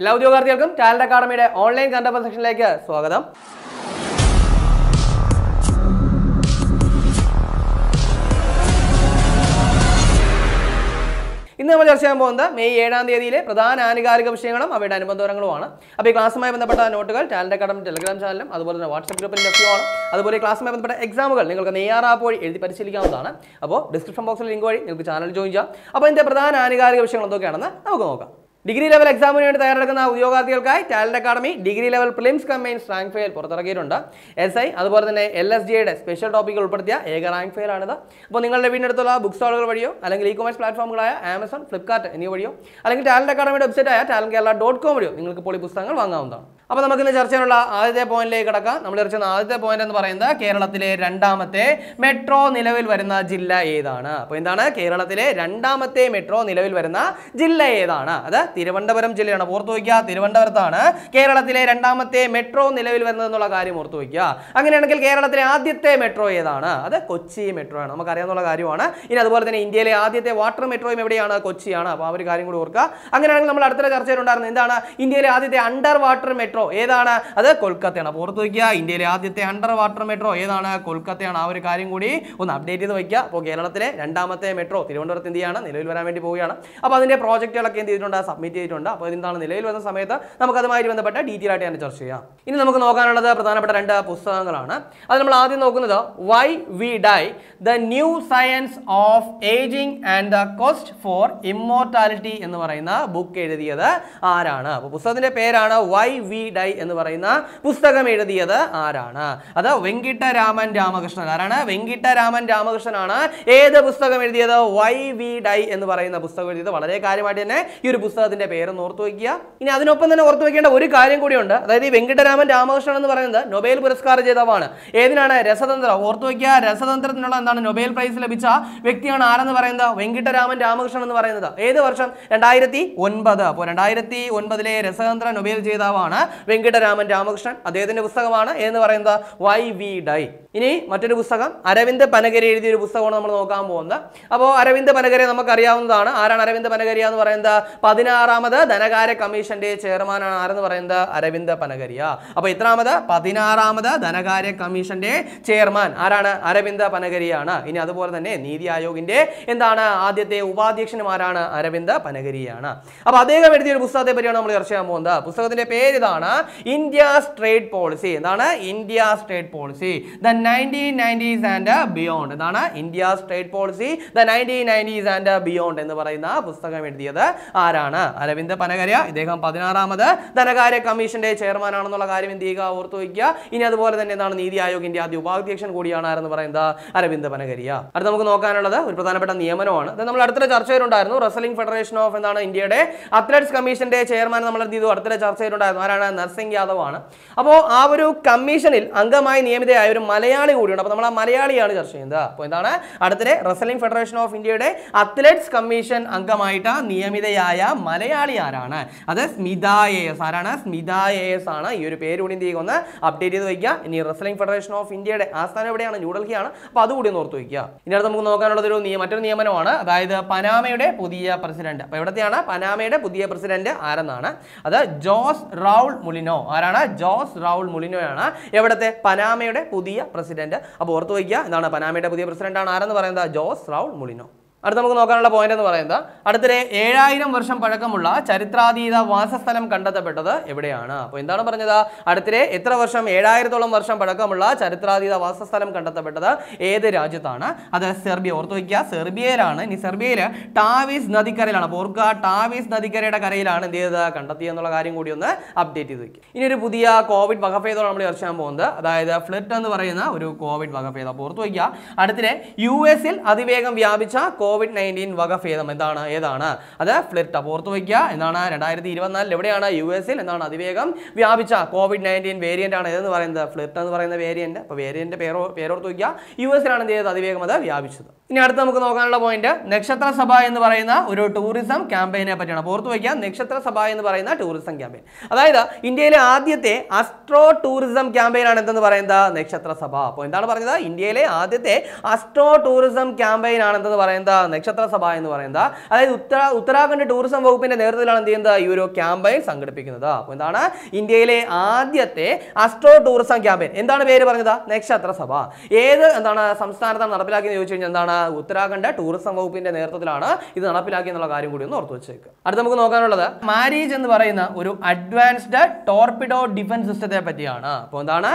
എല്ലാ ഉദ്യോഗാർത്ഥികൾക്കും talent അക്കാഡമിയുടെ online കണ്ടപ്പ സെക്ഷനിലേക്ക് സ്വാഗതം ഇന്ന് നമ്മൾ ചർച്ച ചെയ്യാൻ പോകുന്നത് മെയ് ഏഴാം തീയതിയിലെ പ്രധാന ആനുകാലിക വിഷയങ്ങളും അവയുടെ അനുബന്ധങ്ങളുമാണ് അപ്പോൾ ഈ ക്ലാസ്സുമായി ബന്ധപ്പെട്ട നോട്ടുകൾ ടാലന്റ് അക്കാഡമി ടെലഗ്രാം ചാനലും അതുപോലെ തന്നെ വാട്സപ്പ് ഗ്രൂപ്പിൽ ലഭ്യമാണ് അതുപോലെ ക്ലാസ്സുമായി ബന്ധപ്പെട്ട എക്സാമുകൾ നിങ്ങൾക്ക് നെയ്യാർ ആപ്പ് വഴി എഴുതി പരിശീലിക്കാവുന്നതാണ് അപ്പോൾ ഡിസ്ക്രിപ്ഷൻ ബോക്സിൽ ലിങ്ക് വഴി നിങ്ങൾക്ക് ചാനൽ ജോയിൻ ചെയ്യാം അപ്പോൾ ഇതിൻ്റെ പ്രധാന ആനുകാലിക വിഷയങ്ങൾ എന്തൊക്കെയാണെന്ന് നമുക്ക് നോക്കാം ഡിഗ്രി ലെവൽ എക്സാമിന് വേണ്ടി തയ്യാറെടുക്കുന്ന ഉദ്യോഗാർത്ഥികൾക്കായി talent academy degree level prelims combines rank file പുറത്തിറക്കിയിട്ടുണ്ട് എസ് ഐ അതുപോലെ തന്നെ എൽ എസ് ജിയുടെ സ്പെഷ്യൽ ടോപ്പിക്കുകൾ ഉൾപ്പെടുത്തിയ ഏക റാങ്ക് ഫയലാണിത് അപ്പോൾ നിങ്ങളുടെ വീടിനടുത്തുള്ള ബുക്ക് സ്റ്റോളുകൾ വഴിയോ അല്ലെങ്കിൽ ഇ കൊമേഴ്സ് പ്ലാറ്റ്ഫോമുകളായ ആമസോൺ ഫ്ലിപ്കാർട്ട് എന്നിവ വഴിയോ അല്ലെങ്കിൽ ടാലന്റ് അക്കാഡമിയുടെ വെബ്സൈറ്റായ ടാലൻ കേരള ഡോട്ട് കോം വഴിയോ നിങ്ങൾക്ക് പോളി പുസ്തകങ്ങൾ വാങ്ങാവുന്നതാണ് അപ്പോൾ ചർച്ച ചെയ്യാനുള്ള ആദ്യത്തെ പോയിന്റിലേക്ക് കിടക്കാം നമ്മൾ ചർച്ച ആദ്യത്തെ പോയിന്റ് എന്ന് പറയുന്നത് കേരളത്തിലെ രണ്ടാമത്തെ മെട്രോ നിലവിൽ വരുന്ന ജില്ല ഏതാണ് അപ്പോൾ എന്താണ് കേരളത്തിലെ രണ്ടാമത്തെ മെട്രോ നിലവിൽ വരുന്ന ജില്ല ഏതാണ് അത് തിരുവനന്തപുരം ജില്ലയാണ് ഓർത്തു വയ്ക്കുക തിരുവനന്തപുരത്താണ് കേരളത്തിലെ രണ്ടാമത്തെ മെട്രോ നിലവിൽ വരുന്നതെന്നുള്ള കാര്യം ഓർത്തു വയ്ക്കുക അങ്ങനെയാണെങ്കിൽ കേരളത്തിലെ ആദ്യത്തെ മെട്രോ ഏതാണ് അത് കൊച്ചി മെട്രോ ആണ് നമുക്കറിയാവുന്ന കാര്യമാണ് ഇനി അതുപോലെ തന്നെ ഇന്ത്യയിലെ ആദ്യത്തെ വാട്ടർ മെട്രോയും എവിടെയാണ് കൊച്ചിയാണ് അപ്പോൾ ആ ഒരു കാര്യം കൂടി ഓർക്കുക അങ്ങനെയാണെങ്കിൽ നമ്മൾ അടുത്ത ചർച്ചയിലുണ്ടായിരുന്നത് എന്താണ് ഇന്ത്യയിലെ ആദ്യത്തെ അണ്ടർ വാട്ടർ മെട്രോ മെട്രോ ഏതാണ് അത് കൊൽക്കത്തയാണ് അപ്പോൾ വയ്ക്കുക ഇന്ത്യയിലെ ആദ്യത്തെ അണ്ടർ വാട്ടർ മെട്രോ ഏതാണ് കൊൽക്കത്തയാണ് ആ ഒരു കാര്യം കൂടി ഒന്ന് അപ്ഡേറ്റ് ചെയ്ത് വയ്ക്കുക അപ്പോൾ കേരളത്തിലെ രണ്ടാമത്തെ മെട്രോ തിരുവനന്തപുരത്ത് എന്ത് ചെയ്യാണ് നിലവിൽ വരാൻ വേണ്ടി പോവുകയാണ് അപ്പോൾ അതിൻ്റെ പ്രോജക്റ്റുകളൊക്കെ എന്ത് ചെയ്തിട്ടുണ്ട് സബ്മിറ്റ് ചെയ്തിട്ടുണ്ട് അപ്പോൾ ഇതെന്താണ് നിലവിൽ വന്ന സമയത്ത് നമുക്ക് അതുമായി ബന്ധപ്പെട്ട ഡീറ്റെയിൽ ആയിട്ട് ഞാൻ ചർച്ച ചെയ്യാം ഇനി നമുക്ക് നോക്കാനുള്ളത് പ്രധാനപ്പെട്ട രണ്ട് പുസ്തകങ്ങളാണ് അത് നമ്മൾ ആദ്യം നോക്കുന്നത് why we die the new science of ageing and the cost for immortality എന്ന് പറയുന്ന ബുക്ക് എഴുതിയത് ആരാണ് അപ്പോൾ പുസ്തകത്തിൻ്റെ പേരാണ് വൈ വി ഡൈ എന്ന് പറയുന്ന പുസ്തകം എഴുതിയത് ആരാണ് അത് വെങ്കിട്ടരാമൻ രാമകൃഷ്ണൻ ആരാണ് വെങ്കിട്ടരാമൻ രാമകൃഷ്ണനാണ് ഏത് പുസ്തകം എഴുതിയത് വൈ വി ഡൈ എന്ന് പറയുന്ന പുസ്തകം എഴുതിയത് വളരെ കാര്യമായിട്ട് തന്നെ ഈ ഒരു പുസ്തകത്തിന്റെ പേര് ഓർത്തു വയ്ക്കുക ഇനി അതിനൊപ്പം തന്നെ ഓർത്തു വയ്ക്കേണ്ട ഒരു കാര്യം കൂടിയുണ്ട് അതായത് ഈ വെങ്കിട്ടരാമൻ രാമകൃഷ്ണൻ എന്ന് പറയുന്നത് നൊബേൽ പുരസ്കാര ജേതാവാണ് ഏതിനാണ് രസതന്ത്രം ഓർത്തു വയ്ക്കുക രസതന്ത്രത്തിനുള്ള എന്താണ് നൊബേൽ പ്രൈസ് ലഭിച്ച വ്യക്തിയാണ് ആരെന്ന് പറയുന്നത് വെങ്കിട്ടരാമൻ രാമകൃഷ്ണൻ എന്ന് പറയുന്നത് ഏത് വർഷം രണ്ടായിരത്തി ഒൻപത് അപ്പോൾ രണ്ടായിരത്തി ഒൻപതിലെ രസതന്ത്ര നൊബേൽ ജേതാവാണ് വെങ്കിടരാമൻ രാമകൃഷ്ണൻ അദ്ദേഹത്തിന്റെ പുസ്തകമാണ് എന്ന് പറയുന്നത് വൈ വി ഡൈ ഇനി മറ്റൊരു പുസ്തകം അരവിന്ദ് പനഗരി എഴുതിയ ഒരു പുസ്തകമാണ് നമ്മൾ നോക്കാൻ പോകുന്നത് അപ്പോൾ അരവിന്ദ് നമുക്ക് നമുക്കറിയാവുന്നതാണ് ആരാണ് അരവിന്ദ് പനഗരിയ എന്ന് പറയുന്നത് പതിനാറാമത് ധനകാര്യ കമ്മീഷന്റെ ചെയർമാനാണ് ആരെന്ന് പറയുന്നത് അരവിന്ദ് പനഗരിയ അപ്പോൾ ഇത്രാമത് പതിനാറാമത് ധനകാര്യ കമ്മീഷന്റെ ചെയർമാൻ ആരാണ് അരവിന്ദ് പനകരിയാണ് ഇനി അതുപോലെ തന്നെ നീതി ആയോഗിന്റെ എന്താണ് ആദ്യത്തെ ഉപാധ്യക്ഷന്മാരാണ് അരവിന്ദ് പനകരിയാണ് അപ്പോൾ അദ്ദേഹം എഴുതിയ ഒരു പുസ്തകത്തെ പറ്റിയാണ് നമ്മൾ ചർച്ച ചെയ്യാൻ പോകുന്നത് പുസ്തകത്തിന്റെ പേര് ഇതാണ് എന്താണ് ഇന്ത്യ ട്രേഡ് പോളിസി എന്താണ് India trade policy the nineteen nineties and beyond എന്താണ് India trade policy the nineteen nineties and beyond എന്ന് പറയുന്ന പുസ്തകം എഴുതിയത് ആരാണ് അരവിന്ദ് പനകര ഇദ്ദേഹം പതിനാറാമത് ധനകാര്യ കമ്മീഷന്റെ ചെയർമാൻ ആണെന്നുള്ള കാര്യം എന്ത് ചെയ്യുക ഓർത്തു വയ്ക്കുക ഇനി അതുപോലെ തന്നെ എന്താണ് നീതി ആയോഗിന്റെ ആദ്യ ഉപാധ്യക്ഷൻ കൂടിയാണ് ആരെന്ന് പറയുന്നത് അരവിന്ദ് പനകരിയ അടുത്ത നമുക്ക് നോക്കാനുള്ളത് ഒരു പ്രധാനപ്പെട്ട നിയമനമാണ് ഇത് നമ്മൾ അടുത്ത ചർച്ചയിലുണ്ടായിരുന്നു റസലിംഗ് ഫെഡറേഷൻ ഓഫ് എന്താണ് ഇന്ത്യയുടെ അത്ലറ്റ്സ് കമ്മീഷന്റെ ചെയർമാൻ നമ്മൾ എന്ത് ചെയ്തു അടുത്തിടെ ചർച്ചയിലുണ്ടായിരുന്നു ആരാണ് നർസിംഗ് യാദവ് ആണ് അപ്പോൾ ആ ഒരു കമ്മീഷനിൽ അംഗമായി നിയമിതയായ ഒരു മലയാളി കൂടിയുണ്ട് അപ്പോൾ നമ്മൾ ആ മലയാളിയാണ് ചർച്ച ചെയ്യുന്നത് അപ്പോൾ എന്താണ് അടുത്തിടെ റസലിംഗ് ഫെഡറേഷൻ ഓഫ് ഇന്ത്യയുടെ അത്ലറ്റ്സ് കമ്മീഷൻ അംഗമായിട്ട് നിയമിതയായ മലയാളി ആരാണ് അത് സ്മിത എ എസ് ആരാണ് സ്മിത എ എസ് ആണ് ഈ ഒരു പേര് കൂടി എന്ത് ചെയ്യുക ഒന്ന് അപ്ഡേറ്റ് ചെയ്ത് വയ്ക്കുക ഇനി റസലിംഗ് ഫെഡറേഷൻ ഓഫ് ഇന്ത്യയുടെ ആസ്ഥാനം എവിടെയാണ് ന്യൂഡൽഹിയാണ് അപ്പോൾ അതുകൂടി ഒന്ന് ഓർത്ത് വയ്ക്കുക ഇനി അടുത്ത് നമുക്ക് നോക്കാനുള്ളത് ഒരു മറ്റൊരു നിയമനമാണ് അതായത് പനാമയുടെ പുതിയ പ്രസിഡന്റ് അപ്പോൾ എവിടത്തെയാണ് പനാമയുടെ പുതിയ പ്രസിഡന്റ് ആരെന്നാണ് അത് ജോസ് റൗൾ മുലിനോ ആരാണ് ജോസ് റൗൾ മുലിനോയാണ് എവിടത്തെ പനാമയുടെ പുതിയ പ്രസിഡന്റ് അപ്പോൾ ഓർത്ത് വയ്ക്കുക എന്താണ് പനാമയുടെ പുതിയ പ്രസിഡന്റാണ് ആരെന്ന് പറയുന്നത് ജോസ് റൗൾ മുലിനോ അടുത്ത നമുക്ക് നോക്കാനുള്ള പോയിന്റ് എന്ന് പറയുന്നത് അടുത്തിടെ ഏഴായിരം വർഷം പഴക്കമുള്ള ചരിത്രാതീത വാസസ്ഥലം കണ്ടെത്തപ്പെട്ടത് എവിടെയാണ് അപ്പോൾ എന്താണ് പറഞ്ഞത് അടുത്തിടെ എത്ര വർഷം ഏഴായിരത്തോളം വർഷം പഴക്കമുള്ള ചരിത്രാതീത വാസസ്ഥലം കണ്ടെത്തപ്പെട്ടത് ഏത് രാജ്യത്താണ് അത് സെർബിയ ഓർത്തു വയ്ക്കുക സെർബിയയിലാണ് ഇനി സെർബിയയിൽ ടാവിസ് നദിക്കരയിലാണ് അപ്പോൾ ഓർക്കുക ടാവിസ് നദിക്കരയുടെ കരയിലാണ് എന്ത് ചെയ്തത് കണ്ടെത്തിയെന്നുള്ള എന്നുള്ള കാര്യം കൂടി ഒന്ന് അപ്ഡേറ്റ് ചെയ്ത് വയ്ക്കുക ഇനി ഒരു പുതിയ കോവിഡ് വകഫേതോടെ നമ്മൾ ചർച്ച ചെയ്യാൻ പോകുന്നത് അതായത് ഫ്ലിറ്റ് എന്ന് പറയുന്ന ഒരു കോവിഡ് വകഫേത അപ്പോൾ ഓർത്തു വയ്ക്കുക അടുത്തിടെ യു എസിൽ അതിവേഗം വ്യാപിച്ച കോവിഡ് കോവിഡ് നയൻറ്റീൻ വകഭേദം എന്താണ് ഏതാണ് അത് ഫ്ലിറ്റ് ഓർത്തു വയ്ക്കുക എന്താണ് രണ്ടായിരത്തി ഇരുപത്തിനാലിൽ എവിടെയാണ് യു എസിൽ എന്താണ് അതിവേഗം വ്യാപിച്ച കോവിഡ് നയൻറ്റീൻ വേരിയൻ്റ് ആണ് ഏതെന്ന് പറയുന്നത് ഫ്ലിറ്റ് എന്ന് പറയുന്ന വേരിയന്റ് അപ്പോൾ വേരിയൻ്റെ പേരോ പേരോർത്ത് വയ്ക്കുക യു എസിലാണ് എന്ത് ചെയ്തത് അതിവേഗം അത് വ്യാപിച്ചത് ഇനി അടുത്ത് നമുക്ക് നോക്കാനുള്ള പോയിന്റ് നക്ഷത്ര സഭ എന്ന് പറയുന്ന ഒരു ടൂറിസം ക്യാമ്പയിനെ പറ്റിയാണ് ഓർത്തു വയ്ക്കുക നക്ഷത്ര സഭ എന്ന് പറയുന്ന ടൂറിസം ക്യാമ്പയിൻ അതായത് ഇന്ത്യയിലെ ആദ്യത്തെ അസ്ട്രോ ടൂറിസം ആണ് എന്തെന്ന് പറയുന്നത് നക്ഷത്ര സഭ അപ്പോൾ എന്താണ് പറഞ്ഞത് ഇന്ത്യയിലെ ആദ്യത്തെ അസ്ട്രോ ടൂറിസം ക്യാമ്പയിൻ ആണ് എന്തെന്ന് പറയുന്നത് നക്ഷത്ര സഭ എന്ന് പറയുന്നത് അതായത് ഉത്തര ഉത്തരാഖണ്ഡ് ടൂറിസം വകുപ്പിന്റെ നേതൃത്വത്തിലാണ് എന്ത് ചെയ്യുന്നത് ഈ ഒരു ക്യാമ്പയിൻ സംഘടിപ്പിക്കുന്നത് അപ്പോൾ എന്താണ് ഇന്ത്യയിലെ ആദ്യത്തെ അസ്ട്രോ ടൂറിസം ക്യാമ്പയിൻ എന്താണ് പേര് പറഞ്ഞത് നക്ഷത്ര സഭ ഏത് എന്താണ് സംസ്ഥാനത്താണ് നടപ്പിലാക്കിയെന്ന് ചോദിച്ചു കഴിഞ്ഞാൽ എന്താണ് ഉത്തരാഖണ്ഡ് ടൂറിസം വകുപ്പിന്റെ നേതൃത്വത്തിലാണ് ഇത് നടപ്പിലാക്കി എന്നുള്ള കാര്യം കൂടി ഒന്ന് ഓർത്തു വെച്ചേക്കുക അടുത്ത് നമുക്ക് നോക്കാനുള്ളത് മാരീജ് എന്ന് പറയുന്ന ഒരു അഡ്വാൻസ്ഡ് ടോർപിഡോ ഡിഫൻസ് സിസ്റ്റത്തെ പറ്റിയാണ് അപ്പോൾ എന്താണ്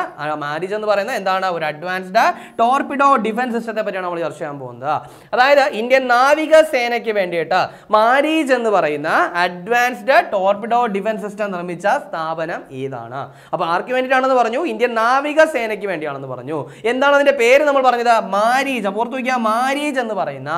മാരീജ് എന്ന് പറയുന്നത് എന്താണ് ഒരു അഡ്വാൻസ്ഡ് ടോർപിഡോ ഡിഫൻസ് സിസ്റ്റത്തെ പറ്റിയാണ് നമ്മൾ ചർച്ച ചെയ്യാൻ പോകുന്നത് അതായത് ഇന്ത്യ ഇന്ത്യൻ നാവികസേനയ്ക്ക് വേണ്ടിയിട്ട് മാരീജ് എന്ന് പറയുന്ന അഡ്വാൻസ്ഡ് ടോർപിഡോ ഡിഫൻസ് സിസ്റ്റം നിർമ്മിച്ച സ്ഥാപനം ഏതാണ് അപ്പോൾ ആർക്ക് വേണ്ടിയിട്ടാണെന്ന് പറഞ്ഞു ഇന്ത്യൻ നാവികസേനയ്ക്ക് വേണ്ടിയാണെന്ന് പറഞ്ഞു എന്താണ് അതിന്റെ പേര് നമ്മൾ പറഞ്ഞത് മാരീജ് പുറത്തു വയ്ക്കുക മാരീജ് എന്ന് പറയുന്ന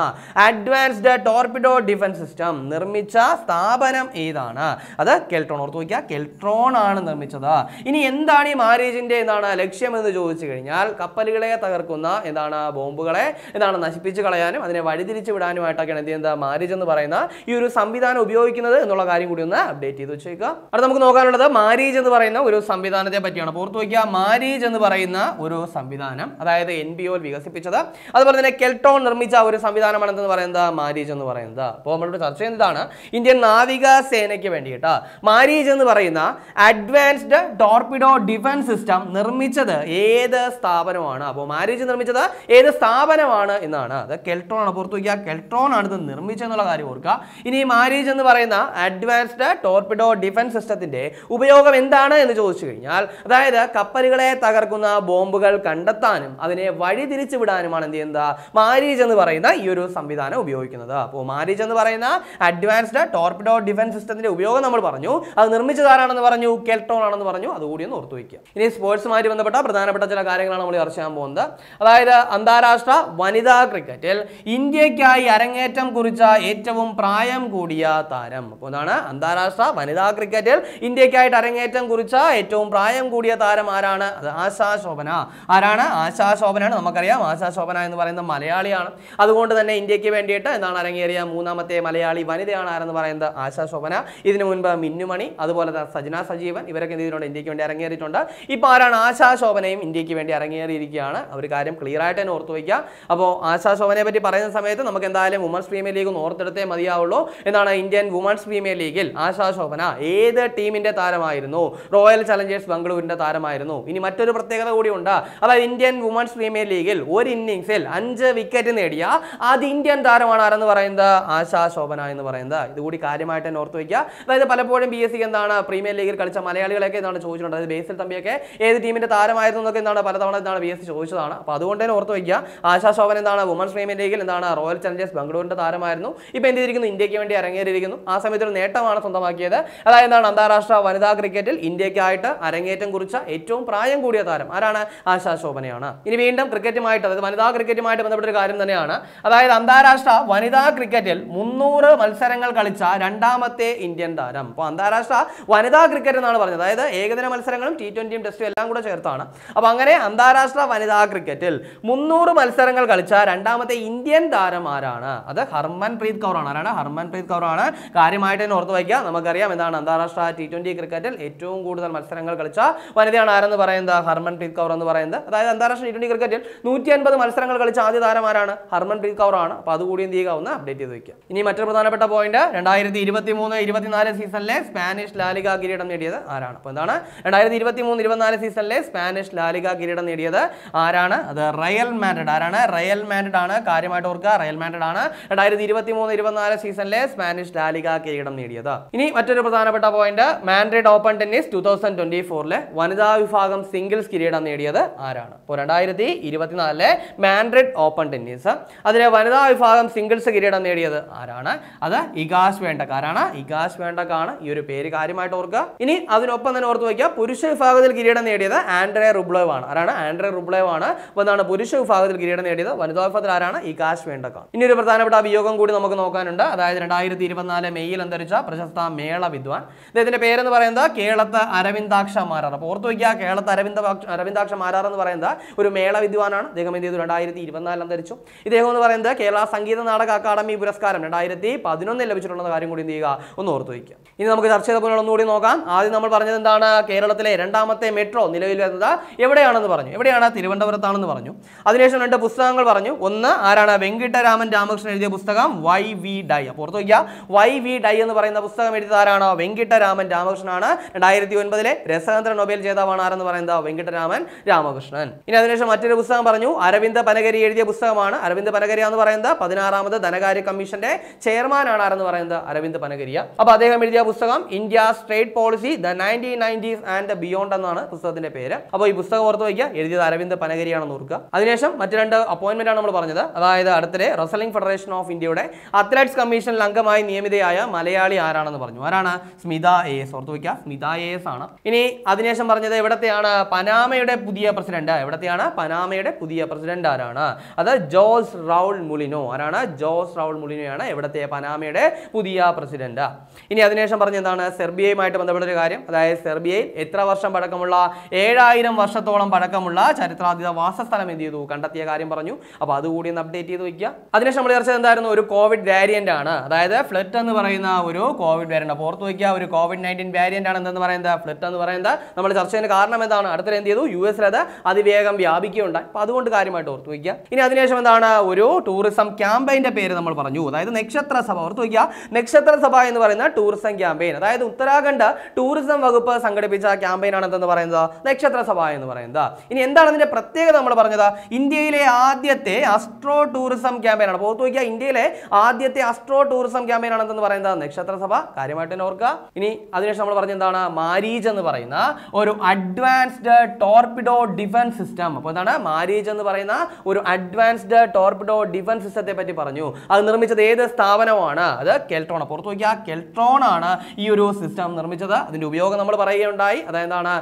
അഡ്വാൻസ്ഡ് ടോർപിഡോ ഡിഫൻസ് സിസ്റ്റം നിർമ്മിച്ച സ്ഥാപനം ഏതാണ് അത് കെൽട്രോൺ ഓർത്ത് വയ്ക്കുക കെൽട്രോൺ ആണ് നിർമ്മിച്ചത് ഇനി എന്താണ് ഈ മാരീജിന്റെ എന്താണ് ലക്ഷ്യം എന്ന് ചോദിച്ചു കഴിഞ്ഞാൽ കപ്പലുകളെ തകർക്കുന്ന എന്താണ് ബോംബുകളെ എന്താണ് നശിപ്പിച്ചു കളയാനും അതിനെ വഴിതിരിച്ച് പിരിച്ചു വിടാനുമായിട്ടൊക്കെയാണ് എന്ത് ചെയ്യുന്നത് മാരേജ് എന്ന് പറയുന്ന ഈ ഒരു സംവിധാനം ഉപയോഗിക്കുന്നത് എന്നുള്ള കാര്യം കൂടി ഒന്ന് അപ്ഡേറ്റ് ചെയ്ത് വെച്ചേക്കുക അടുത്ത നമുക്ക് നോക്കാനുള്ളത് മാരേജ് എന്ന് പറയുന്ന ഒരു സംവിധാനത്തെ പറ്റിയാണ് പുറത്തു വയ്ക്കുക മാരേജ് എന്ന് പറയുന്ന ഒരു സംവിധാനം അതായത് എൻ ബി ഒ വികസിപ്പിച്ചത് അതുപോലെ തന്നെ കെൽട്ടോൺ നിർമ്മിച്ച ഒരു സംവിധാനമാണ് എന്തെന്ന് പറയുന്നത് മാരേജ് എന്ന് പറയുന്നത് അപ്പോൾ നമ്മളുടെ ചർച്ച ചെയ്യുന്നതാണ് ഇന്ത്യൻ നാവിക സേനയ്ക്ക് വേണ്ടിയിട്ട് മാരേജ് എന്ന് പറയുന്ന അഡ്വാൻസ്ഡ് ടോർപിഡോ ഡിഫൻസ് സിസ്റ്റം നിർമ്മിച്ചത് ഏത് സ്ഥാപനമാണ് അപ്പോൾ മാരേജ് നിർമ്മിച്ചത് ഏത് സ്ഥാപനമാണ് എന്നാണ് അത് കെൽട്ടോൺ ആണ് പുറത്തു വയ്ക്കുക കെൽട്രോൺ ആണ് ഇത് നിർമ്മിച്ചെന്നുള്ള കാര്യം ഓർക്കുക ഇനി മാരീജ് എന്ന് പറയുന്ന അഡ്വാൻസ്ഡ് ടോർപിഡോ ഡിഫൻസ് സിസ്റ്റത്തിന്റെ ഉപയോഗം എന്താണ് എന്ന് ചോദിച്ചു കഴിഞ്ഞാൽ അതായത് കപ്പലുകളെ തകർക്കുന്ന ബോംബുകൾ കണ്ടെത്താനും അതിനെ വഴിതിരിച്ചു വിടാനുമാണ് എന്ത് ചെയ്യുന്നത് മാരീജ് എന്ന് പറയുന്ന ഈ ഒരു സംവിധാനം ഉപയോഗിക്കുന്നത് അപ്പോൾ മാരീജ് എന്ന് പറയുന്ന അഡ്വാൻസ്ഡ് ടോർപിഡോ ഡിഫൻസ് സിസ്റ്റത്തിന്റെ ഉപയോഗം നമ്മൾ പറഞ്ഞു അത് നിർമ്മിച്ചതാരാണെന്ന് പറഞ്ഞു കെൽട്രോൺ ആണെന്ന് പറഞ്ഞു അതുകൂടി ഒന്ന് ഓർത്തു വയ്ക്കുക ഇനി സ്പോർട്സുമായി ബന്ധപ്പെട്ട പ്രധാനപ്പെട്ട ചില കാര്യങ്ങളാണ് നമ്മൾ ചർച്ച ചെയ്യാൻ പോകുന്നത് അതായത് അന്താരാഷ്ട്ര വനിതാ ക്രിക്കറ്റിൽ ഇന്ത്യക്ക് ക്രിക്കറ്റിനായി അരങ്ങേറ്റം കുറിച്ച ഏറ്റവും പ്രായം കൂടിയ താരം അപ്പോൾ അതാണ് അന്താരാഷ്ട്ര വനിതാ ക്രിക്കറ്റിൽ ഇന്ത്യക്കായിട്ട് അരങ്ങേറ്റം കുറിച്ച ഏറ്റവും പ്രായം കൂടിയ താരം ആരാണ് അത് ആശാ ശോഭന ആരാണ് ആശാ ശോഭനയാണ് നമുക്കറിയാം ആശാ ശോഭന എന്ന് പറയുന്ന മലയാളിയാണ് അതുകൊണ്ട് തന്നെ ഇന്ത്യക്ക് വേണ്ടിയിട്ട് എന്താണ് അരങ്ങേറിയ മൂന്നാമത്തെ മലയാളി വനിതയാണ് ആരെന്ന് പറയുന്നത് ആശാ ശോഭന ഇതിനു മുൻപ് മിന്നുമണി അതുപോലെ തന്നെ സജന സജീവൻ ഇവരൊക്കെ ഇതിനോട് ഇന്ത്യക്ക് വേണ്ടി ഇറങ്ങിയിട്ടുണ്ട് ഇപ്പോൾ ആരാണ് ആശാ ശോഭനയും ഇന്ത്യക്ക് വേണ്ടി അരങ്ങേറിയിരിക്കുകയാണ് ഒരു കാര്യം ക്ലിയർ ആയിട്ട് തന്നെ ഓർത്തു വയ്ക്കുക അപ്പോൾ ആശാ ശോഭനയെ പറ്റി പറയുന്ന സമയത്ത് നമുക്ക് എന്തായാലും വുമൻസ് പ്രീമിയർ ലീഗ് ഓർത്തെടുത്തേ മതിയാവുള്ളൂ എന്താണ് ഇന്ത്യൻ വുമൻസ് പ്രീമിയർ ലീഗിൽ ആശാ ശോഭന ഏത് ടീമിന്റെ താരമായിരുന്നു റോയൽ ചലഞ്ചേഴ്സ് ബംഗളൂരിന്റെ താരമായിരുന്നു ഇനി മറ്റൊരു പ്രത്യേകത ഉണ്ട് അതായത് ഇന്ത്യൻ വുമൻസ് പ്രീമിയർ ലീഗിൽ ഒരു ഇന്നിംഗ്സിൽ അഞ്ച് വിക്കറ്റ് നേടിയ അത് ഇന്ത്യൻ താരമാണ് ആരെന്ന് പറയുന്നത് ആശാ ശോഭന എന്ന് പറയുന്നത് ഇതുകൂടി കാര്യമായിട്ട് തന്നെ ഓർത്ത് വയ്ക്കുക അതായത് പലപ്പോഴും ബി എസ് സി എന്താണ് പ്രീമിയർ ലീഗിൽ കളിച്ച മലയാളികളൊക്കെ എന്താണ് ചോദിച്ചിട്ടുണ്ട് അതായത് ബേസിൽ തമ്പിയൊക്കെ ഏത് ടീമിന്റെ താരമായിരുന്നു എന്നൊക്കെ എന്താണ് പലതവണ എന്താണ് ബി എസ് സി ചോദിച്ചതാണ് അപ്പോൾ അതുകൊണ്ട് തന്നെ ഓർത്ത് വയ്ക്കുക ആശാ ശോഭന എന്താണ് വുമൻസ് പ്രീമിയർ ലീഗിൽ എന്താണ് റോയൽ ചലഞ്ചേഴ്സ് ബംഗളൂരിന്റെ താരമായിരുന്നു ഇപ്പൊ എന്ത് ചെയ്തിരിക്കുന്നു ഇന്ത്യക്ക് വേണ്ടി ഇറങ്ങിയിരിക്കുന്നു ആ സമയത്ത് ഒരു നേട്ടമാണ് സ്വന്തമാക്കിയത് അതായത് എന്താണ് അന്താരാഷ്ട്ര വനിതാ ക്രിക്കറ്റിൽ ഇന്ത്യക്കായിട്ട് അരങ്ങേറ്റം കുറിച്ച ഏറ്റവും പ്രായം കൂടിയ താരം ആരാണ് ആശാ ശോഭനയാണ് ഇനി വീണ്ടും ക്രിക്കറ്റുമായിട്ട് അതായത് വനിതാ ക്രിക്കറ്റുമായിട്ട് ബന്ധപ്പെട്ട ഒരു കാര്യം തന്നെയാണ് അതായത് അന്താരാഷ്ട്ര വനിതാ ക്രിക്കറ്റിൽ മുന്നൂറ് മത്സരങ്ങൾ കളിച്ച രണ്ടാമത്തെ ഇന്ത്യൻ താരം അപ്പോൾ അന്താരാഷ്ട്ര വനിതാ ക്രിക്കറ്റ് എന്നാണ് പറഞ്ഞത് അതായത് ഏകദിന മത്സരങ്ങളും ടി ട്വന്റിയും ടെസ്റ്റും എല്ലാം കൂടെ ചേർത്താണ് അപ്പോൾ അങ്ങനെ അന്താരാഷ്ട്ര വനിതാ ക്രിക്കറ്റിൽ മുന്നൂറ് മത്സരങ്ങൾ കളിച്ച രണ്ടാമത്തെ ഇന്ത്യൻ താരം ആരാണ് അത് ഹർമൻ പ്രീത് കൗറാണ് ആരാണ് ഹർമൻ പ്രീത് കൗറാണ് കാര്യമായിട്ട് തന്നെ ഓർത്ത് വയ്ക്കുക നമുക്കറിയാം എന്താണ് അന്താരാഷ്ട്ര ടി ട്വന്റി ക്രിക്കറ്റിൽ ഏറ്റവും കൂടുതൽ മത്സരങ്ങൾ കളിച്ച വനിതയാണ് ആരെന്ന് പറയുന്നത് ഹർമൻ പ്രീത് കൗർ എന്ന് പറയുന്നത് അതായത് അന്താരാഷ്ട്ര ടി ട്വന്റി ക്രിക്കറ്റിൽ നൂറ്റി അൻപത് മത്സരങ്ങൾ കളിച്ച ആദ്യ താരമാരാണ് ഹർമൻ പ്രീത് കൗറാണ് അപ്പോൾ അതുകൂടി എന്ത് ചെയ്യുക ഒന്ന് അപ്ഡേറ്റ് ചെയ്ത് വയ്ക്കുക ഇനി മറ്റൊരു പ്രധാനപ്പെട്ട പോയിന്റ് രണ്ടായിരത്തി ഇരുപത്തി മൂന്ന് ഇരുപത്തിനാല് സീസണിലെ സ്പാനിഷ് ലാലിക കിരീടം നേടിയത് ആരാണ് അപ്പോൾ എന്താണ് രണ്ടായിരത്തി ഇരുപത്തി മൂന്ന് ഇരുപത്തിനാല് സീസണിലെ സ്പാനിഷ് ലാലിക കിരീടം നേടിയത് ആരാണ് അത് റയൽ മാൻഡ് ആരാണ് റയൽ മാൻഡ് ആണ് കാര്യമായിട്ട് ഓർക്കുക റയൽ റയൽ ആണ് രണ്ടായിരത്തി ഇരുപത്തി മൂന്ന് ഇരുപത്തിനാല് സീസണിലെ സ്പാനിഷ് ലാലിക കിരീടം നേടിയത് ഇനി മറ്റൊരു പ്രധാനപ്പെട്ട point Madrid open tennis two thousand twenty ഫോറിലെ വനിതാ വിഭാഗം സിംഗിൾസ് കിരീടം നേടിയത് ആരാണ് അപ്പോൾ രണ്ടായിരത്തി ഇരുപത്തിനാലിലെ മാൻഡ്രിഡ് ഓപ്പൺ ടെന്നീസ് അതിലെ വനിതാ വിഭാഗം സിംഗിൾസ് കിരീടം നേടിയത് ആരാണ് അത് ഇഗാസ് വേണ്ടക്കാരാണ് ഇഗാസ് വേണ്ടക്കാണ് ഈ ഒരു പേര് കാര്യമായിട്ട് ഓർക്കുക ഇനി അതിനൊപ്പം തന്നെ ഓർത്ത് വയ്ക്കുക പുരുഷ വിഭാഗത്തിൽ കിരീടം നേടിയത് ആൻഡ്രേ റുബ്ലോവാണ് ആണ് ആരാണ് ആൻഡ്രേ റുബ്ലോവാണ് ആണ് അപ്പോൾ എന്താണ് പുരുഷ വിഭാഗത്തിൽ കിരീടം നേടിയത് വനിതാ വിഭാഗത്തിൽ ആരാണ് ഇഗാസ് വേണ്ടക്കാണ് ഇനി ഒരു പ്രധാനപ്പെട്ട വിയോഗം കൂടി നമുക്ക് നോക്കാനുണ്ട് അതായത് രണ്ടായിരത്തി ഇരുപത്തിനാല് മെയ്യിൽ അന്തരിച്ച പ്രശസ്ത മേള വിദ്വാൻ അദ്ദേഹത്തിന്റെ പേരെന്ന് പറയുന്നത് കേളത്ത് അരവിന്ദാക്ഷ മാരാർ അപ്പോൾ ഓർത്തു വയ്ക്കുക കേളത്ത് അരവിന്ദ അരവിന്ദാക്ഷ മാരാർ എന്ന് പറയുന്നത് ഒരു മേള വിദ്വാനാണ് അദ്ദേഹം എന്ത് ചെയ്തു രണ്ടായിരത്തി ഇരുപത്തിനാലിൽ അന്തരിച്ചു ഇദ്ദേഹം എന്ന് പറയുന്നത് കേരള സംഗീത നാടക അക്കാദമി പുരസ്കാരം രണ്ടായിരത്തി പതിനൊന്നിൽ ലഭിച്ചിട്ടുള്ള കാര്യം കൂടി എന്ത് ചെയ്യുക ഒന്ന് ഓർത്തു വയ്ക്കുക ഇനി നമുക്ക് ചർച്ച ചെയ്ത പോലെ ഒന്നുകൂടി നോക്കാം ആദ്യം നമ്മൾ പറഞ്ഞത് എന്താണ് കേരളത്തിലെ രണ്ടാമത്തെ മെട്രോ നിലവിൽ വരുന്നത് എവിടെയാണെന്ന് പറഞ്ഞു എവിടെയാണ് തിരുവനന്തപുരത്താണെന്ന് പറഞ്ഞു അതിനുശേഷം രണ്ട് പുസ്തകങ്ങൾ പറഞ്ഞു ഒന്ന് ആരാണ് വെങ്കിട്ടരാ രാമൻ രാമകൃഷ്ണൻ എഴുതിയ പുസ്തകം വൈ വി ഡൈ അപ്പോൾ ഓർത്ത് വയ്ക്കുക വൈ വി ഡൈ എന്ന് പറയുന്ന പുസ്തകം എഴുതിയത് ആരാണ് വെങ്കിട്ടരാമൻ രാമകൃഷ്ണനാണ് രണ്ടായിരത്തി ഒൻപതിലെ രസതന്ത്ര നൊബേൽ ജേതാവാണ് ആരെന്ന് പറയുന്നത് വെങ്കിട്ടരാമൻ രാമകൃഷ്ണൻ ഇനി അതിനുശേഷം മറ്റൊരു പുസ്തകം പറഞ്ഞു അരവിന്ദ പനഗരി എഴുതിയ പുസ്തകമാണ് അരവിന്ദ പനഗരി എന്ന് പറയുന്നത് പതിനാറാമത് ധനകാര്യ കമ്മീഷന്റെ ചെയർമാനാണ് ആരെന്ന് പറയുന്നത് അരവിന്ദ് പനഗരിയ അപ്പോൾ അദ്ദേഹം എഴുതിയ പുസ്തകം India straight policy the nineteen nineties and beyond എന്നാണ് പുസ്തകത്തിന്റെ പേര് അപ്പോൾ ഈ പുസ്തകം ഓർത്ത് വയ്ക്കുക എഴുതിയത് അരവിന്ദ് പനഗരിയാണെന്ന് ഓർക്കുക അതിനുശേഷം മറ്റു രണ്ട് അപ്പോയിന്റ്മെന്റ് ആണ് നമ്മൾ പറഞ്ഞത് അതായത് അടുത്തിടെ റസലിംഗ് ഫെഡറേഷൻ ഓഫ് ഇന്ത്യയുടെ അത്ലറ്റ്സ് കമ്മീഷനിൽ അംഗമായി നിയമിതയായ മലയാളി ആരാണെന്ന് പറഞ്ഞു ആരാണ് സ്മിത എ എസ് ഓർത്ത് വയ്ക്കുക സ്മിത എ എസ് ആണ് ഇനി അതിനുശേഷം പറഞ്ഞത് എവിടത്തെയാണ് പനാമയുടെ പുതിയ പ്രസിഡന്റ് എവിടത്തെയാണ് പനാമയുടെ പുതിയ പ്രസിഡന്റ് ആരാണ് അത് ജോസ് റൗൾ മുലിനോ ആരാണ് ജോസ് റൗൾ മുലിനോയാണ് എവിടത്തെ പനാമയുടെ പുതിയ പ്രസിഡന്റ് ഇനി അതിനുശേഷം പറഞ്ഞതാണ് സെർബിയയുമായിട്ട് ബന്ധപ്പെട്ട ഒരു കാര്യം അതായത് സെർബിയയിൽ എത്ര വർഷം പഴക്കമുള്ള ഏഴായിരം വർഷത്തോളം പഴക്കമുള്ള ചരിത്രാതീത വാസസ്ഥലം എന്ത് ചെയ്തു കണ്ടെത്തിയ കാര്യം പറഞ്ഞു അപ്പോൾ അതുകൂടി ഒന്ന് അപ്ഡേറ്റ് ചെയ്ത് വയ്ക്കുക അതിനുശേഷം നമ്മൾ ചർച്ച എന്തായിരുന്നു ഒരു കോവിഡ് വാരിയന്റ് ആണ് അതായത് ഫ്ലറ്റ് എന്ന് പറയുന്ന ഒരു കോവിഡ് വാരിയന്റ് അപ്പോൾ ഓർത്ത് വയ്ക്കുക ഒരു കോവിഡ് നയൻറ്റീൻ വാരിയന്റ് ആണ് എന്തെന്ന് പറയുന്നത് ഫ്ലറ്റ് എന്ന് പറയുന്നത് നമ്മൾ ചർച്ച ചെയ്യുന്ന കാരണം എന്താണ് അടുത്ത എന്ത് ചെയ്തു യു എസ് അത് അതിവേഗം വ്യാപിക്കുകയുണ്ടായി അപ്പോൾ അതുകൊണ്ട് കാര്യമായിട്ട് ഓർത്ത് വയ്ക്കുക ഇനി അതിനുശേഷം എന്താണ് ഒരു ടൂറിസം ക്യാമ്പയിൻ്റെ പേര് നമ്മൾ പറഞ്ഞു അതായത് നക്ഷത്ര സഭ ഓർത്ത് വയ്ക്കുക നക്ഷത്ര സഭ എന്ന് പറയുന്ന ടൂറിസം ക്യാമ്പയിൻ അതായത് ഉത്തരാഖണ്ഡ് ടൂറിസം വകുപ്പ് സംഘടിപ്പിച്ച ആണ് എന്തെന്ന് പറയുന്നത് നക്ഷത്ര സഭ എന്ന് പറയുന്നത് ഇനി എന്താണ് അതിന്റെ പ്രത്യേകത നമ്മൾ പറഞ്ഞത് ഇന്ത്യയിലെ ആദ്യത്തെ അസ്ട്രോ ടൂറിസം ക്യാമ്പയിൻ ക്യാമ്പയിനാണ് അപ്പോൾ നോക്കിയാൽ ഇന്ത്യയിലെ ആദ്യത്തെ അസ്ട്രോ ടൂറിസം ക്യാമ്പയിനാണെന്ന് പറയുന്നത് നക്ഷത്രസഭ കാര്യമായിട്ട് തന്നെ ഓർക്കുക ഇനി അതിനുശേഷം നമ്മൾ പറഞ്ഞ എന്താണ് മാരീജ് എന്ന് പറയുന്ന ഒരു അഡ്വാൻസ്ഡ് ടോർപിഡോ ഡിഫൻസ് സിസ്റ്റം അപ്പോൾ എന്താണ് മാരീജ് എന്ന് പറയുന്ന ഒരു അഡ്വാൻസ്ഡ് ടോർപിഡോ ഡിഫൻസ് സിസ്റ്റത്തെ പറ്റി പറഞ്ഞു അത് നിർമ്മിച്ചത് ഏത് സ്ഥാപനമാണ് അത് കെൽട്രോൺ പുറത്തു നോക്കിയാൽ കെൽട്രോൺ ആണ് ഈ ഒരു സിസ്റ്റം നിർമ്മിച്ചത് അതിന്റെ ഉപയോഗം നമ്മൾ പറയുകയുണ്ടായി അതായത് എന്താണ്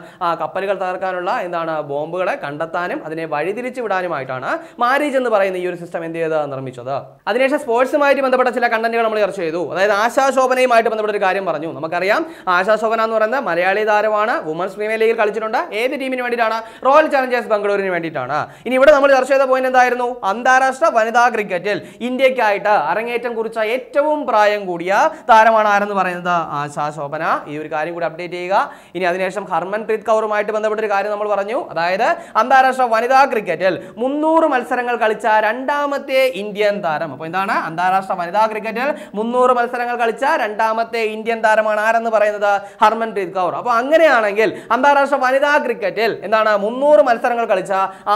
കപ്പലുകൾ തകർക്കാനുള്ള എന്താണ് ബോംബുകളെ കണ്ടെത്താനും അതിനെ വഴിതിരിച്ചു വിടാനുമായിട്ടാണ് മാരീജ് എന്ന് പറയുന്ന ഈ ഒരു സിസ്റ്റം എന്ത് ചെയ്ത് നിർമ്മിച്ചത് സംഭവിച്ചത് അതിനുശേഷം സ്പോർട്സുമായിട്ട് ബന്ധപ്പെട്ട ചില കണ്ടന്റുകൾ നമ്മൾ ചർച്ച ചെയ്തു അതായത് ആശാശോഭനയുമായിട്ട് ബന്ധപ്പെട്ട ഒരു കാര്യം പറഞ്ഞു നമുക്കറിയാം ആശാശോഭന എന്ന് പറയുന്നത് മലയാളി താരമാണ് വുമൻസ് പ്രീമിയർ ലീഗിൽ കളിച്ചിട്ടുണ്ട് ഏത് ടീമിന് വേണ്ടിയിട്ടാണ് റോയൽ ചലഞ്ചേഴ്സ് ബംഗളൂരിന് വേണ്ടിയിട്ടാണ് ഇനി ഇവിടെ നമ്മൾ ചർച്ച ചെയ്ത പോയിന്റ് എന്തായിരുന്നു അന്താരാഷ്ട്ര വനിതാ ക്രിക്കറ്റിൽ ഇന്ത്യക്കായിട്ട് അരങ്ങേറ്റം കുറിച്ച ഏറ്റവും പ്രായം കൂടിയ താരമാണ് ആരെന്ന് പറയുന്നത് ആശാശോഭന ഈ ഒരു കാര്യം കൂടി അപ്ഡേറ്റ് ചെയ്യുക ഇനി അതിനുശേഷം ഹർമൻപ്രീത് കൗറുമായിട്ട് ബന്ധപ്പെട്ട ഒരു കാര്യം നമ്മൾ പറഞ്ഞു അതായത് അന്താരാഷ്ട്ര വനിതാ ക്രിക്കറ്റിൽ മുന്നൂറ് മത്സരങ്ങൾ കളിച്ച രണ്ടാമത്തെ ഇന്ത്യ ഇന്ത്യൻ താരം അപ്പോൾ എന്താണ് അന്താരാഷ്ട്ര വനിതാ ക്രിക്കറ്റിൽ മുന്നൂറ് മത്സരങ്ങൾ കളിച്ച രണ്ടാമത്തെ ഇന്ത്യൻ താരമാണ് ആരെന്ന് പറയുന്നത് ഹർമൻപ്രീത് കൗർ അപ്പോൾ അങ്ങനെയാണെങ്കിൽ അന്താരാഷ്ട്ര വനിതാ ക്രിക്കറ്റിൽ എന്താണ് മുന്നൂറ് മത്സരങ്ങൾ കളിച്ച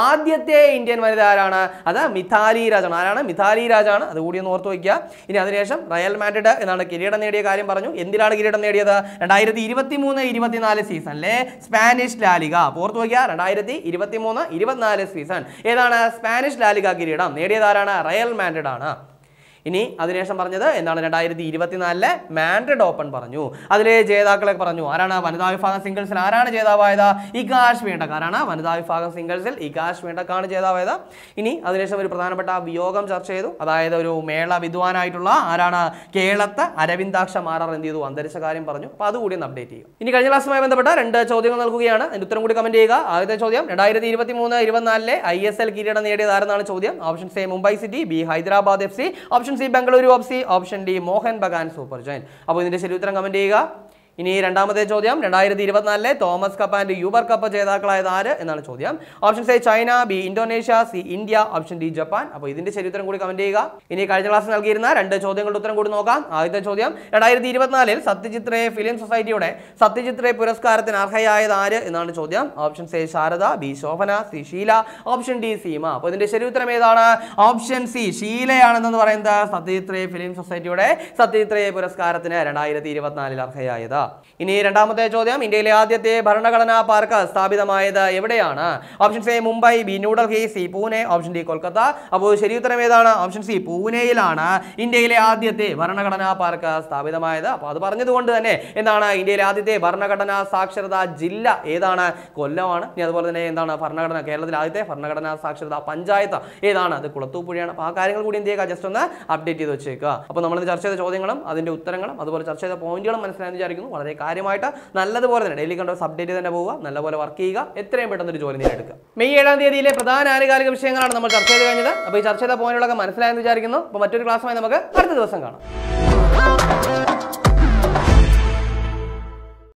ആദ്യത്തെ ഇന്ത്യൻ വനിത ആരാണ് അത് മിഥാലി രാജാണ് ആരാണ് മിഥാലി രാജാണ് അതുകൂടി ഒന്ന് ഓർത്ത് വയ്ക്കുക ഇനി അതിനുശേഷം റയൽ മാഡ്രിഡ് എന്നാണ് കിരീടം നേടിയ കാര്യം പറഞ്ഞു എന്തിനാണ് കിരീടം നേടിയത് രണ്ടായിരത്തി ഇരുപത്തി മൂന്ന് ഇരുപത്തിനാല് സീസണിലെ സ്പാനിഷ് ലാലിക ഓർത്ത് വയ്ക്കുക രണ്ടായിരത്തി ഇരുപത്തി മൂന്ന് ഇരുപത്തിനാല് സീസൺ ഏതാണ് സ്പാനിഷ് ലാലിക കിരീടം നേടിയതാരാണ് റയൽ മാൻഡഡ് ആണ് ഇനി അതിനുശേഷം പറഞ്ഞത് എന്താണ് രണ്ടായിരത്തി ഇരുപത്തിനാലിലെ മാൻഡ്രിഡ് ഓപ്പൺ പറഞ്ഞു അതിലെ ജേതാക്കളെ പറഞ്ഞു ആരാണ് വനിതാ വിഭാഗം സിംഗിൾസിൽ ആരാണ് ജേതാവായത് ഇകാഷ് വേണ്ടക്ക് ആരാണ് വനിതാ വിഭാഗം സിംഗിൾസിൽ ഇകാഷ് വേണ്ടക്കാണ് ജേതാവായത് ഇനി അതിനുശേഷം ഒരു പ്രധാനപ്പെട്ട വിയോഗം ചർച്ച ചെയ്തു അതായത് ഒരു മേള വിദ്വാനായിട്ടുള്ള ആരാണ് കേളത്ത് അരവിന്ദാക്ഷ മാറർ എന്ത് ചെയ്തു അന്തരിച്ച കാര്യം പറഞ്ഞു അപ്പോൾ അതുകൂടി ഒന്ന് അപ്ഡേറ്റ് ചെയ്യും ഇനി കഴിഞ്ഞ ക്ലാസ്സുമായി ബന്ധപ്പെട്ട രണ്ട് ചോദ്യങ്ങൾ നൽകുകയാണ് അതിൻ്റെ ഉത്തരം കൂടി കമൻറ്റ് ചെയ്യുക ആദ്യത്തെ ചോദ്യം രണ്ടായിരത്തി ഇരുപത്തി മൂന്ന് ഇരുപത്തിനാലിലെ ഐ എസ് എൽ കിരീടം നേടിയതാരെന്നാണ് ചോദ്യം option A Mumbai city B Hyderabad F C option C Bengaluru F C option D Mohun Bagan super join അപ്പോൾ ഇതിന്റെ ശരി ഉത്തരം കമന്റ് ചെയ്യുക ഇനി രണ്ടാമത്തെ ചോദ്യം രണ്ടായിരത്തി ഇരുപത്തിനാലിലെ Thomas cup and Uber cup ജേതാക്കളായത് ആര് എന്നാണ് ചോദ്യം option A China B Indonesia C India option D Japan അപ്പോൾ ഇതിന്റെ ചരിത്രം കൂടി കമന്റ് ചെയ്യുക ഇനി കഴിഞ്ഞ ക്ലാസ് നൽകിയിരുന്ന രണ്ട് ചോദ്യങ്ങളുടെ ഉത്തരം കൂടി നോക്കാം ആദ്യത്തെ ചോദ്യം രണ്ടായിരത്തി ഇരുപത്തിനാലിൽ സത്യജിത്രേ ഫിലിം സൊസൈറ്റിയുടെ സത്യജിത്രേ പുരസ്കാരത്തിന് അർഹയായത് ആര് എന്നാണ് ചോദ്യം option A Sharada B Shobhana C Sheela option D Seema അപ്പോൾ ഇതിന്റെ ശരിയുത്തരം ഏതാണ് ഓപ്ഷൻ സി ഷീലയാണെന്ന് പറയുന്നത് സത്യജിത്രേ ഫിലിം സൊസൈറ്റിയുടെ സത്യജിത്രേ പുരസ്കാരത്തിന് രണ്ടായിരത്തി ഇരുപത്തിനാലിൽ അർഹയായത് ഇനി രണ്ടാമത്തെ ചോദ്യം ഇന്ത്യയിലെ ആദ്യത്തെ ഭരണഘടനാ പാർക്ക് സ്ഥാപിതമായത് എവിടെയാണ് option A Mumbai B New Delhi C Pune option D Kolkata അപ്പോൾ ശരി ഉത്തരം ഏതാണ് ഓപ്ഷൻ സി പൂനെയിലാണ് ഇന്ത്യയിലെ ആദ്യത്തെ ഭരണഘടനാ പാർക്ക് സ്ഥാപിതമായത് അപ്പോൾ അത് പറഞ്ഞതുകൊണ്ട് തന്നെ എന്താണ് ഇന്ത്യയിലെ ആദ്യത്തെ ഭരണഘടനാ സാക്ഷരതാ ജില്ല ഏതാണ് കൊല്ലമാണ് ഇനി അതുപോലെ തന്നെ എന്താണ് ഭരണഘടന കേരളത്തിലെ ആദ്യത്തെ ഭരണഘടനാ സാക്ഷരതാ പഞ്ചായത്ത് ഏതാണ് അത് കുളത്തൂപ്പുഴയാണ് അപ്പോൾ ആ കാര്യങ്ങൾ കൂടി എന്ത് ചെയ്യുക ജസ്റ്റ് ഒന്ന് അപ്ഡേറ്റ് ചെയ്ത് വെച്ചേക്കുക അപ്പോൾ നമ്മൾ ചർച്ച ചെയ്ത ചോദ്യങ്ങളും അതിൻ്റെ ഉത്തരങ്ങളും അതുപോലെ ചർച്ച ചെയ്ത പോയിന്റുകളും മനസ്സിലായി വിചാരിക്കുന്നു വളരെ കാര്യമായിട്ട് നല്ലതുപോലെ തന്നെ ഡെയിലി കണ്ടോ അപ്ഡേറ്റ് തന്നെ പോവുക നല്ലപോലെ വർക്ക് ചെയ്യുക എത്രയും പെട്ടെന്ന് ഒരു ജോലി നേടിയെടുക്കുക മെയ് ഏഴാം തീയതിയിലെ പ്രധാന ആനുകാലിക വിഷയങ്ങളാണ് നമ്മൾ ചർച്ച ചെയ്ത് കഴിഞ്ഞത് അപ്പോൾ ഈ ചർച്ച ചെയ്ത പോയിന്റുകളൊക്കെ മനസ്സിലായെന്ന് വിചാരിക്കുന്നു അപ്പോൾ മറ്റൊരു ക്ലാസ്സുമായി നമുക്ക് അടുത്ത ദിവസം കാണാം